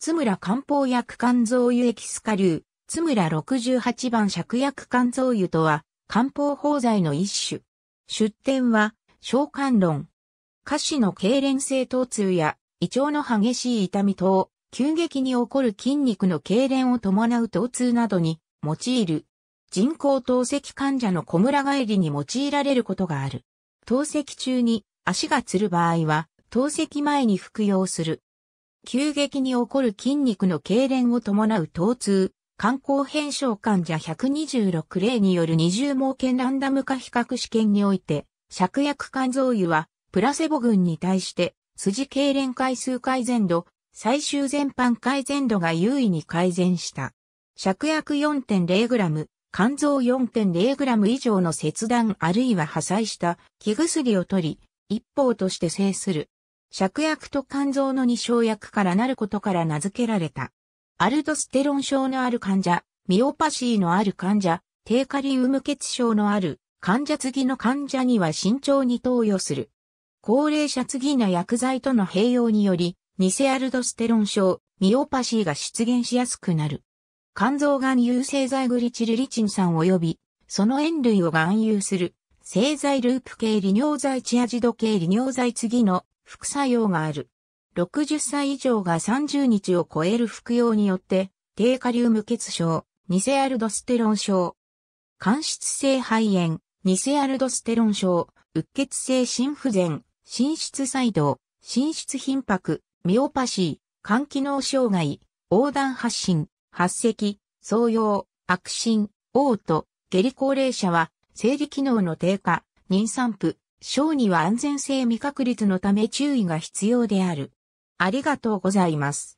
津村漢方薬肝臓油エキスカ流、津村68番芍薬肝臓油とは、漢方法剤の一種。出典は、召喚論。下肢の痙攣性疼痛や、胃腸の激しい痛み等、急激に起こる筋肉の痙攣を伴う疼痛などに用いる。人工透析患者の小村帰りに用いられることがある。透析中に足がつる場合は、透析前に服用する。急激に起こる筋肉の痙攣を伴う疼痛、肝硬変症患者126例による二重盲検ランダム化比較試験において、芍薬肝臓油は、プラセボ群に対して、筋痙攣回数改善度、最終全般改善度が優位に改善した。芍薬 4.0g、肝臓 4.0g 以上の切断あるいは破砕した木薬を取り、一方として制する芍薬と肝臓の二小薬からなることから名付けられた。アルドステロン症のある患者、ミオパシーのある患者、低カリウム血症のある患者次の患者には慎重に投与する。高齢者次の薬剤との併用により、偽アルドステロン症、ミオパシーが出現しやすくなる。肝臓がん有性剤グリチルリチン酸及び、その塩類を含有する、製剤ループ系利尿剤チアジド系利尿剤次の副作用がある。60歳以上が30日を超える服用によって、低カリウム血症、ニセアルドステロン症、間質性肺炎、ニセアルドステロン症、うっ血性心不全、心室細動、心室頻迫、ミオパシー、肝機能障害、横断発疹、発赤、創用、悪心、嘔吐、下痢高齢者は、生理機能の低下、妊産婦、小には安全性未確率のため注意が必要である。ありがとうございます。